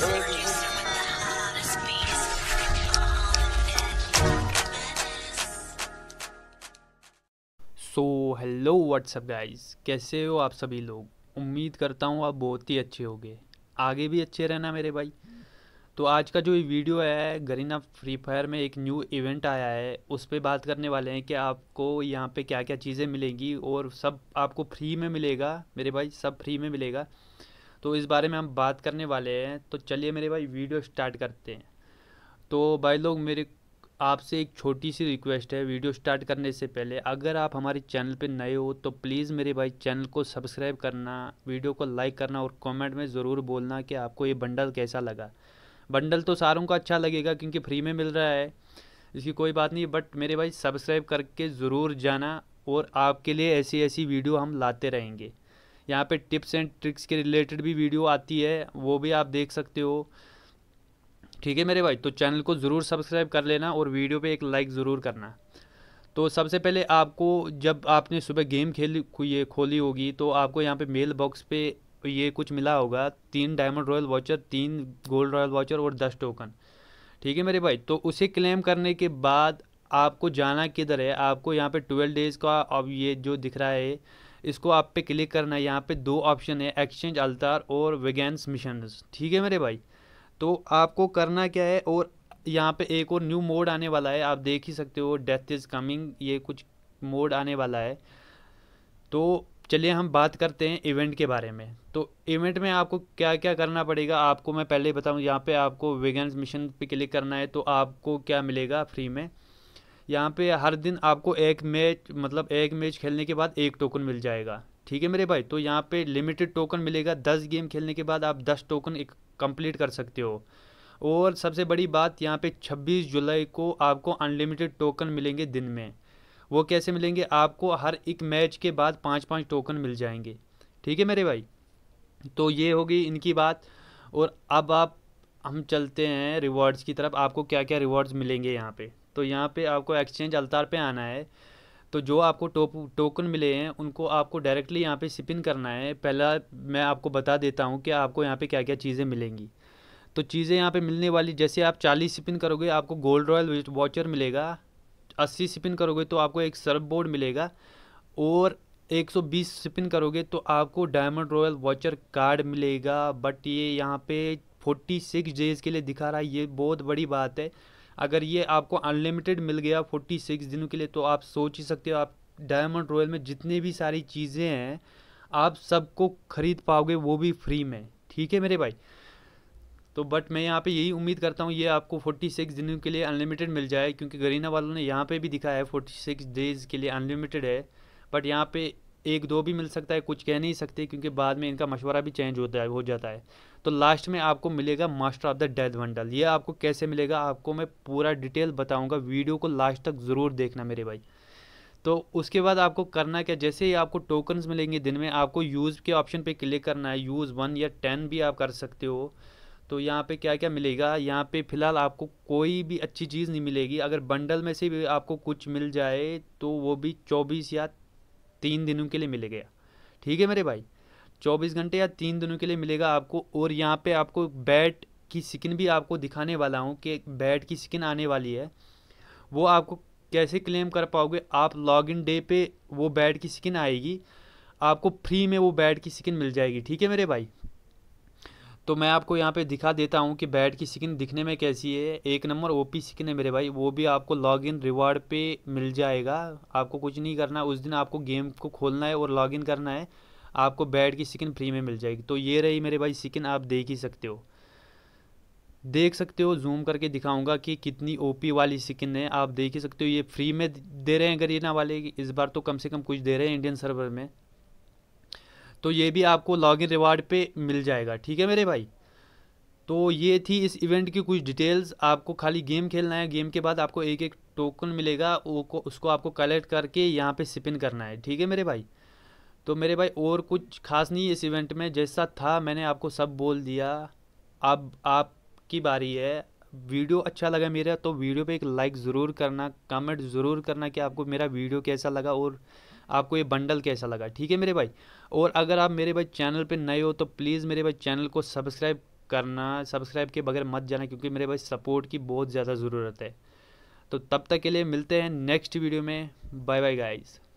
so hello what's up guys कैसे हो आप सभी लोग उम्मीद करता हूँ आप बहुत ही अच्छे होगे आगे भी अच्छे रहना मेरे भाई तो आज का जो ये वीडियो है गरीना फ्री फायर में एक न्यू इवेंट आया है उस पर बात करने वाले हैं कि आपको यहाँ पे क्या क्या चीज़ें मिलेंगी और सब आपको फ्री में मिलेगा मेरे भाई सब फ्री में मिलेगा तो इस बारे में हम बात करने वाले हैं तो चलिए मेरे भाई वीडियो स्टार्ट करते हैं तो भाई लोग मेरे आपसे एक छोटी सी रिक्वेस्ट है वीडियो स्टार्ट करने से पहले अगर आप हमारे चैनल पर नए हो तो प्लीज़ मेरे भाई चैनल को सब्सक्राइब करना वीडियो को लाइक करना और कमेंट में ज़रूर बोलना कि आपको ये बंडल कैसा लगा बंडल तो सारों को अच्छा लगेगा क्योंकि फ्री में मिल रहा है इसकी कोई बात नहीं बट मेरे भाई सब्सक्राइब करके ज़रूर जाना और आपके लिए ऐसी ऐसी वीडियो हम लाते रहेंगे यहाँ पे टिप्स एंड ट्रिक्स के रिलेटेड भी वीडियो आती है वो भी आप देख सकते हो ठीक है मेरे भाई तो चैनल को ज़रूर सब्सक्राइब कर लेना और वीडियो पे एक लाइक ज़रूर करना तो सबसे पहले आपको जब आपने सुबह गेम खेल ये खोली होगी तो आपको यहाँ पे मेल बॉक्स पे ये कुछ मिला होगा तीन डायमंड रॉयल वाचर तीन गोल्ड रॉयल वाचर और दस टोकन ठीक है मेरे भाई तो उसे क्लेम करने के बाद आपको जाना किधर है आपको यहाँ पे ट्वेल्व डेज़ का अब ये जो दिख रहा है इसको आप पे क्लिक करना है यहाँ पे दो ऑप्शन है एक्सचेंज अल्तार और वेगेंस मिशन ठीक है मेरे भाई तो आपको करना क्या है और यहाँ पे एक और न्यू मोड आने वाला है आप देख ही सकते हो डेथ इज़ कमिंग ये कुछ मोड आने वाला है तो चलिए हम बात करते हैं इवेंट के बारे में तो इवेंट में आपको क्या क्या करना पड़ेगा आपको मैं पहले ही बताऊँ यहाँ पर आपको वेगेंस मिशन पर क्लिक करना है तो आपको क्या मिलेगा फ्री में यहाँ पे हर दिन आपको एक मैच मतलब एक मैच खेलने के बाद एक टोकन मिल जाएगा ठीक है मेरे भाई तो यहाँ पे लिमिटेड टोकन मिलेगा दस गेम खेलने के बाद आप दस टोकन कंप्लीट कर सकते हो और सबसे बड़ी बात यहाँ पे 26 जुलाई को आपको अनलिमिटेड टोकन मिलेंगे दिन में वो कैसे मिलेंगे आपको हर एक मैच के बाद पाँच पाँच टोकन मिल जाएंगे ठीक है मेरे भाई तो ये होगी इनकी बात और अब आप हम चलते हैं रिवॉर्ड्स की तरफ आपको क्या क्या रिवॉर्ड्स मिलेंगे यहाँ पे तो यहाँ पे आपको एक्सचेंज अलतार पे आना है तो जो आपको टोप टोकन मिले हैं उनको आपको डायरेक्टली यहाँ पे सिपिन करना है पहला मैं आपको बता देता हूँ कि आपको यहाँ पे क्या क्या चीज़ें मिलेंगी तो चीज़ें यहाँ पे मिलने वाली जैसे आप 40 सिपिन करोगे आपको गोल्ड रॉयल वॉचर मिलेगा 80 सिपिन करोगे तो आपको एक सर्फ बोर्ड मिलेगा और 120 सिपिन करोगे तो आपको डायमंड रॉयल वॉचर कार्ड मिलेगा बट ये यहाँ पे 46 डेज़ के लिए दिखा रहा है ये बहुत बड़ी बात है अगर ये आपको अनलिमिटेड मिल गया फोर्टी सिक्स दिनों के लिए तो आप सोच ही सकते हो आप डायमंड रॉयल में जितनी भी सारी चीज़ें हैं आप सबको ख़रीद पाओगे वो भी फ्री में ठीक है मेरे भाई तो बट मैं यहाँ पे यही उम्मीद करता हूँ ये आपको 46 दिनों के लिए अनलिमिटेड मिल जाए क्योंकि गरीना वालों ने यहाँ पे भी दिखाया है 46 डेज़ के लिए अनलिमिटेड है बट यहाँ पे एक दो भी मिल सकता है कुछ कह नहीं सकते क्योंकि बाद में इनका मशवरा भी चेंज होता है हो जाता है तो लास्ट में आपको मिलेगा master of the death vandal ये आपको कैसे मिलेगा आपको मैं पूरा डिटेल बताऊंगा वीडियो को लास्ट तक ज़रूर देखना मेरे भाई तो उसके बाद आपको करना क्या जैसे ही आपको टोकन्स मिलेंगे दिन में आपको यूज़ के ऑप्शन पर क्लिक करना है यूज़ वन या टेन भी आप कर सकते हो तो यहाँ पे क्या क्या मिलेगा यहाँ पे फ़िलहाल आपको कोई भी अच्छी चीज़ नहीं मिलेगी अगर बंडल में से भी आपको कुछ मिल जाए तो वो भी चौबीस या तीन दिनों के लिए मिलेगा ठीक है मेरे भाई चौबीस घंटे या तीन दिनों के लिए मिलेगा आपको और यहाँ पे आपको बैट की स्किन भी आपको दिखाने वाला हूँ कि बैट की स्किन आने वाली है वो आपको कैसे क्लेम कर पाओगे आप लॉगिन डे पे वो बैट की स्किन आएगी आपको फ्री में वो बैट की स्किन मिल जाएगी ठीक है मेरे भाई तो मैं आपको यहाँ पे दिखा देता हूँ कि बैट की स्किन दिखने में कैसी है एक नंबर ओपी स्किन है मेरे भाई वो भी आपको लॉगिन रिवार्ड पे मिल जाएगा आपको कुछ नहीं करना उस दिन आपको गेम को खोलना है और लॉगिन करना है आपको बैट की स्किन फ्री में मिल जाएगी तो ये रही मेरे भाई स्किन आप देख ही सकते हो देख सकते हो जूम करके दिखाऊंगा कि कितनी ओपी वाली स्किन है आप देख ही सकते हो ये फ्री में दे रहे हैं गरीना वाले इस बार तो कम से कम कुछ दे रहे हैं इंडियन सर्वर में तो ये भी आपको लॉगिन रिवार्ड पे मिल जाएगा ठीक है मेरे भाई तो ये थी इस इवेंट की कुछ डिटेल्स आपको खाली गेम खेलना है गेम के बाद आपको एक एक टोकन मिलेगा वो को उसको आपको कलेक्ट करके यहाँ पे सिपिन करना है ठीक है मेरे भाई तो मेरे भाई और कुछ खास नहीं इस इवेंट में जैसा था मैंने आपको सब बोल दिया अब आपकी बारी है वीडियो अच्छा लगा मेरा तो वीडियो पे एक लाइक ज़रूर करना कमेंट ज़रूर करना कि आपको मेरा वीडियो कैसा लगा और आपको ये बंडल कैसा लगा ठीक है मेरे भाई और अगर आप मेरे भाई चैनल पर नए हो तो प्लीज़ मेरे भाई चैनल को सब्सक्राइब करना सब्सक्राइब के बगैर मत जाना क्योंकि मेरे भाई सपोर्ट की बहुत ज़्यादा ज़रूरत है तो तब तक के लिए मिलते हैं नेक्स्ट वीडियो में बाय बाय गाइज़